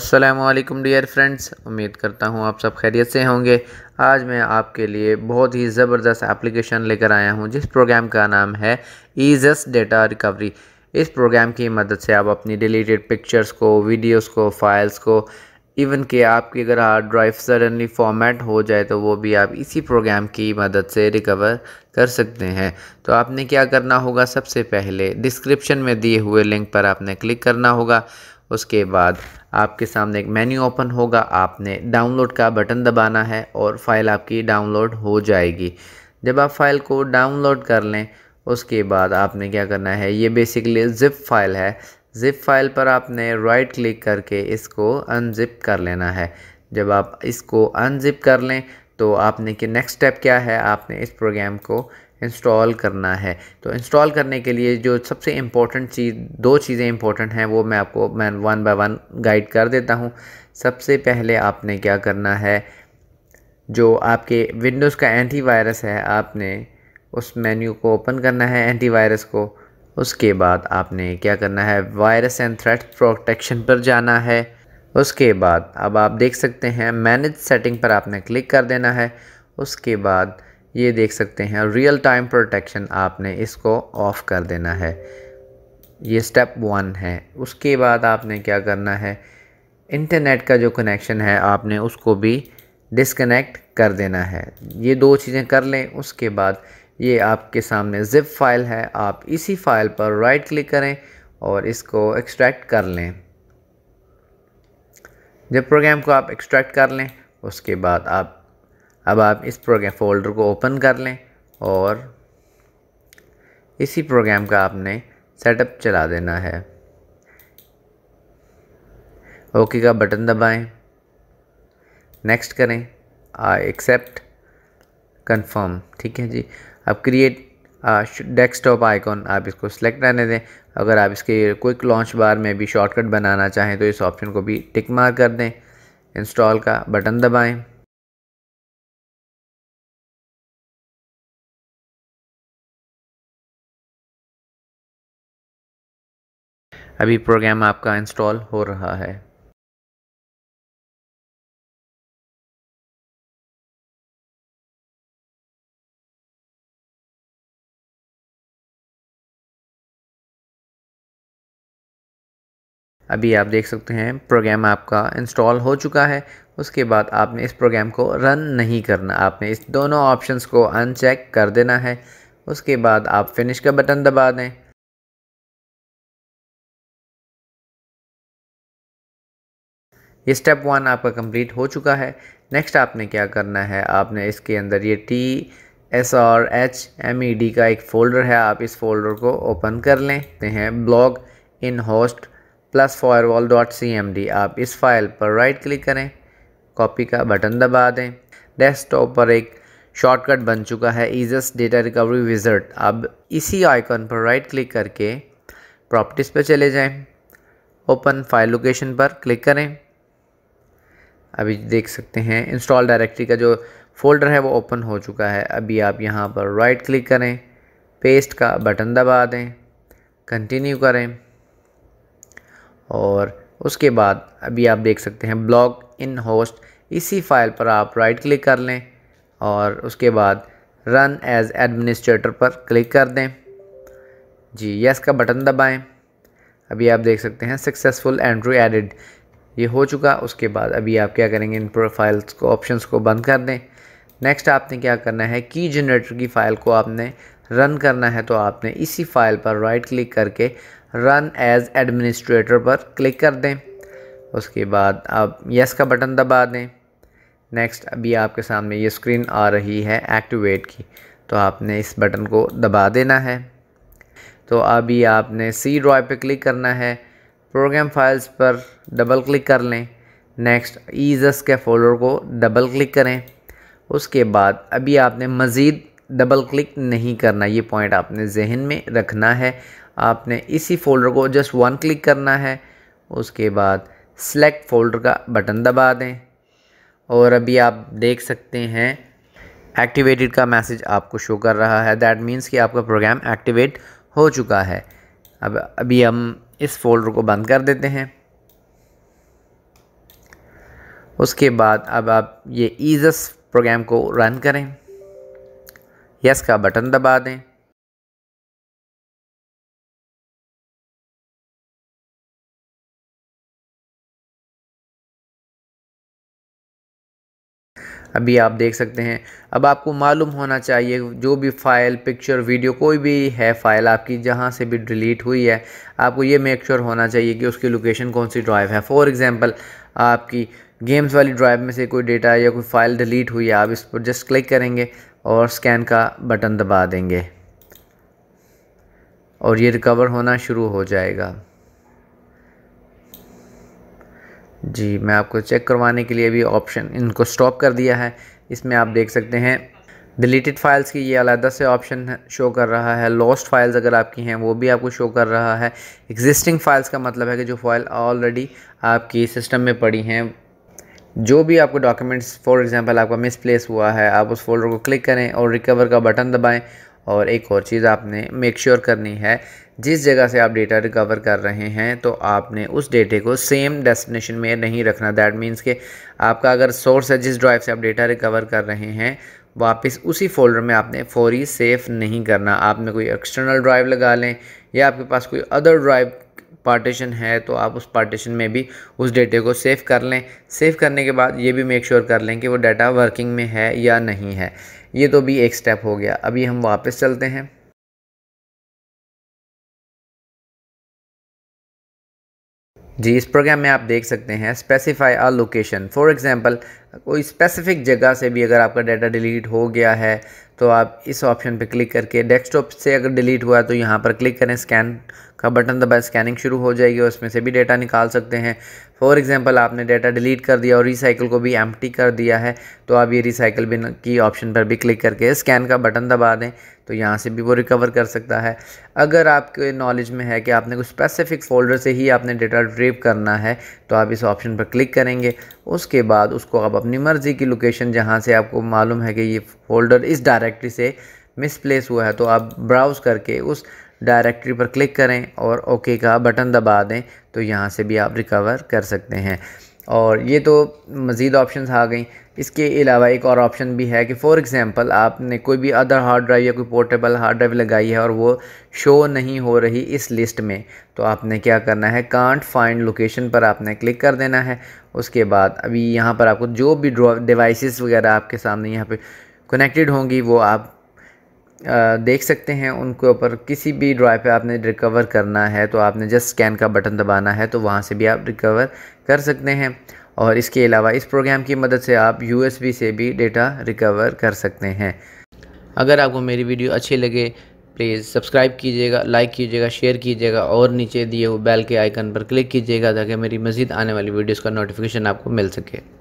Aslam dear friends उम्मीद करता हूँ आप सब खैरियत से होंगे आज मैं आपके लिए बहुत ही ज़बरदस्त एप्लीकेशन लेकर आया हूँ जिस प्रोग्राम का नाम है ईजस डेटा रिकवरी इस प्रोग्राम की मदद से आप अपनी डिलीटेड पिक्चर्स को वीडियोस को फाइल्स को इवन के आपकी अगर हार्ड ड्राइव सडनली फॉर्मेट हो जाए तो वो भी आप इसी प्रोग्राम की मदद से रिकवर कर सकते हैं तो आपने क्या करना होगा सबसे पहले डिस्क्रिप्शन में दिए हुए लिंक पर आपने क्लिक करना होगा उसके बाद आपके सामने एक मेन्यू ओपन होगा आपने डाउनलोड का बटन दबाना है और फाइल आपकी डाउनलोड हो जाएगी जब आप फाइल को डाउनलोड कर लें उसके बाद आपने क्या करना है ये बेसिकली ज़िप फाइल है ज़िप फाइल पर आपने राइट क्लिक करके इसको अनजिप कर लेना है जब आप इसको अनजिप कर लें तो आपने कि नेक्स्ट स्टेप क्या है आपने इस प्रोग्राम को इंस्टॉल करना है तो इंस्टॉल करने के लिए जो सबसे इम्पोर्टेंट चीज़ दो चीज़ें इंपॉर्टेंट हैं वो मैं आपको मैं वन बाय वन गाइड कर देता हूँ सबसे पहले आपने क्या करना है जो आपके विंडोज़ का एंटीवायरस है आपने उस मेन्यू को ओपन करना है एंटीवायरस को उसके बाद आपने क्या करना है वायरस एंड थ्रेट प्रोटेक्शन पर जाना है उसके बाद अब आप देख सकते हैं मैनेज सेटिंग पर आपने क्लिक कर देना है उसके बाद ये देख सकते हैं और रियल टाइम प्रोटेक्शन आपने इसको ऑफ़ कर देना है ये स्टेप वन है उसके बाद आपने क्या करना है इंटरनेट का जो कनेक्शन है आपने उसको भी डिसकनेक्ट कर देना है ये दो चीज़ें कर लें उसके बाद ये आपके सामने ज़िप फाइल है आप इसी फाइल पर राइट क्लिक करें और इसको एक्सट्रैक्ट कर लें जब प्रोग्राम को आप एक्सट्रैक्ट कर लें उसके बाद आप अब आप इस प्रोग्राम फोल्डर को ओपन कर लें और इसी प्रोग्राम का आपने सेटअप चला देना है ओके का बटन दबाएं नेक्स्ट करें आई एक्सेप्ट कंफर्म ठीक है जी अब क्रिएट डेस्कटॉप आइकॉन आप इसको सिलेक्ट रहने दें अगर आप इसके क्विक लॉन्च बार में भी शॉर्टकट बनाना चाहें तो इस ऑप्शन को भी टिक मार कर दें इंस्टॉल का बटन दबाएं अभी प्रोग्राम आपका इंस्टॉल हो रहा है अभी आप देख सकते हैं प्रोग्राम आपका इंस्टॉल हो चुका है उसके बाद आपने इस प्रोग्राम को रन नहीं करना आपने इस दोनों ऑप्शंस को अनचेक कर देना है उसके बाद आप फिनिश का बटन दबा दें ये स्टेप वन आपका कंप्लीट हो चुका है नेक्स्ट आपने क्या करना है आपने इसके अंदर ये T S R H M E D का एक फ़ोल्डर है आप इस फोल्डर को ओपन कर ते हैं block in host plus firewall dot C M D आप इस फाइल पर राइट क्लिक करें कॉपी का बटन दबा दें डेस्कटॉप पर एक शॉर्टकट बन चुका है ईजस डेटा रिकवरी विजर्ट अब इसी आइकन पर राइट क्लिक करके प्रॉपर्टीज़ पर चले जाएं ओपन फाइल लोकेशन पर क्लिक करें अभी देख सकते हैं इंस्टॉल डायरेक्टरी का जो फोल्डर है वो ओपन हो चुका है अभी आप यहाँ पर राइट क्लिक करें पेस्ट का बटन दबा दें कंटिन्यू करें और उसके बाद अभी आप देख सकते हैं ब्लॉक इन होस्ट इसी फाइल पर आप राइट क्लिक कर लें और उसके बाद रन एज एडमिनिस्ट्रेटर पर क्लिक कर दें जी यस का बटन दबाएं अभी आप देख सकते हैं सक्सेसफुल एंट्री एडिड ये हो चुका उसके बाद अभी आप क्या करेंगे इन प्रोफाइल्स को ऑप्शंस को बंद कर दें नेक्स्ट आपने क्या करना है की जनरेटर की फ़ाइल को आपने रन करना है तो आपने इसी फाइल पर राइट क्लिक करके रन एज एडमिनिस्ट्रेटर पर क्लिक कर दें उसके बाद आप यस का बटन दबा दें नेक्स्ट अभी आपके सामने ये स्क्रीन आ रही है एक्टिवेट की तो आपने इस बटन को दबा देना है तो अभी आपने सी ड्राइव पे क्लिक करना है प्रोग्राम फाइल्स पर डबल क्लिक कर लें नेक्स्ट ईजस के फोल्डर को डबल क्लिक करें उसके बाद अभी आपने मज़ीद डबल क्लिक नहीं करना ये पॉइंट आपने जहन में रखना है आपने इसी फोल्डर को जस्ट वन क्लिक करना है उसके बाद सेलेक्ट फोल्डर का बटन दबा दें और अभी आप देख सकते हैं एक्टिवेटेड का मैसेज आपको शो कर रहा है दैट मीन्स कि आपका प्रोग्राम एक्टिवेट हो चुका है अब अभी हम इस फोल्डर को बंद कर देते हैं उसके बाद अब आप ये ईजस प्रोग्राम को रन करें यस का बटन दबा दें अभी आप देख सकते हैं अब आपको मालूम होना चाहिए जो भी फ़ाइल पिक्चर वीडियो कोई भी है फ़ाइल आपकी जहाँ से भी डिलीट हुई है आपको ये मेक श्योर sure होना चाहिए कि उसकी लोकेशन कौन सी ड्राइव है फॉर एग्ज़ाम्पल आपकी गेम्स वाली ड्राइव में से कोई डेटा या कोई फ़ाइल डिलीट हुई है आप इस पर जस्ट क्लिक करेंगे और स्कैन का बटन दबा देंगे और ये रिकवर होना शुरू हो जाएगा जी मैं आपको चेक करवाने के लिए भी ऑप्शन इनको स्टॉप कर दिया है इसमें आप देख सकते हैं डिलीटेड फाइल्स की ये अलहदा से ऑप्शन शो कर रहा है लॉस्ट फाइल्स अगर आपकी हैं वो भी आपको शो कर रहा है एग्जिस्टिंग फाइल्स का मतलब है कि जो फाइल ऑलरेडी आपकी सिस्टम में पड़ी हैं जो भी आपको डॉक्यूमेंट्स फॉर एग्जांपल आपका मिसप्लेस हुआ है आप उस फोल्डर को क्लिक करें और रिकवर का बटन दबाएं और एक और चीज़ आपने मेक श्योर sure करनी है जिस जगह से आप डेटा रिकवर कर रहे हैं तो आपने उस डेटे को सेम डेस्टिनेशन में नहीं रखना दैट मीन्स के आपका अगर सोर्स है जिस ड्राइव से आप डेटा रिकवर कर रहे हैं वापस उसी फोल्डर में आपने फौरी सेफ नहीं करना आपने कोई एक्सटर्नल ड्राइव लगा लें या आपके पास कोई अदर ड्राइव पार्टीशन है तो आप उस पार्टीशन में भी उस डेटे को सेव कर लें सेव करने के बाद ये भी मेक श्योर sure कर लें कि वो डाटा वर्किंग में है या नहीं है ये तो भी एक स्टेप हो गया अभी हम वापस चलते हैं जी इस प्रोग्राम में आप देख सकते हैं specify a location for example कोई स्पेसिफिक जगह से भी अगर आपका डाटा डिलीट हो गया है तो आप इस ऑप्शन पर क्लिक करके डेस्कटॉप से अगर डिलीट हुआ तो यहाँ पर क्लिक करें स्कैन का बटन दबाए स्कैनिंग शुरू हो जाएगी और उसमें से भी डेटा निकाल सकते हैं फॉर एग्जांपल आपने डेटा डिलीट कर दिया और रिसाइकिल को भी एम्प्टी कर दिया है तो आप ये रिसाइकिल बिन की ऑप्शन पर भी क्लिक करके स्कैन का बटन दबा दें तो यहाँ से भी वो रिकवर कर सकता है अगर आपके नॉलेज में है कि आपने कुछ स्पेसिफिक फोल्डर से ही आपने डेटा ड्रेव करना है तो आप इस ऑप्शन पर क्लिक करेंगे उसके बाद उसको आप अपनी मर्ज़ी की लोकेशन जहाँ से आपको मालूम है कि ये फोल्डर इस डायरेक्टरी से मिसप्लेस हुआ है तो आप ब्राउज़ करके उस डायरेक्टरी पर क्लिक करें और ओके का बटन दबा दें तो यहाँ से भी आप रिकवर कर सकते हैं और ये तो मज़ीद ऑप्शन आ गई इसके अलावा एक और ऑप्शन भी है कि फ़ॉर एग्ज़ाम्पल आपने कोई भी अदर हार्ड ड्राइव या कोई पोर्टेबल हार्ड ड्राइव लगाई है और वो शो नहीं हो रही इस लिस्ट में तो आपने क्या करना है कांट फाइंड लोकेशन पर आपने क्लिक कर देना है उसके बाद अभी यहाँ पर आपको जो भी डिवाइसेस वगैरह आपके सामने यहाँ पर कनेक्टेड होंगी वो आप देख सकते हैं उनके ऊपर किसी भी ड्राइव पे आपने रिकवर करना है तो आपने जस्ट स्कैन का बटन दबाना है तो वहाँ से भी आप रिकवर कर सकते हैं और इसके अलावा इस प्रोग्राम की मदद से आप यू से भी डेटा रिकवर कर सकते हैं अगर आपको मेरी वीडियो अच्छी लगे प्लीज़ सब्सक्राइब कीजिएगा लाइक कीजिएगा शेयर कीजिएगा और नीचे दिए हुए बेल के आइकन पर क्लिक कीजिएगा ताकि मेरी मज़ीद आने वाली वीडियोज़ का नोटिफिकेशन आपको मिल सके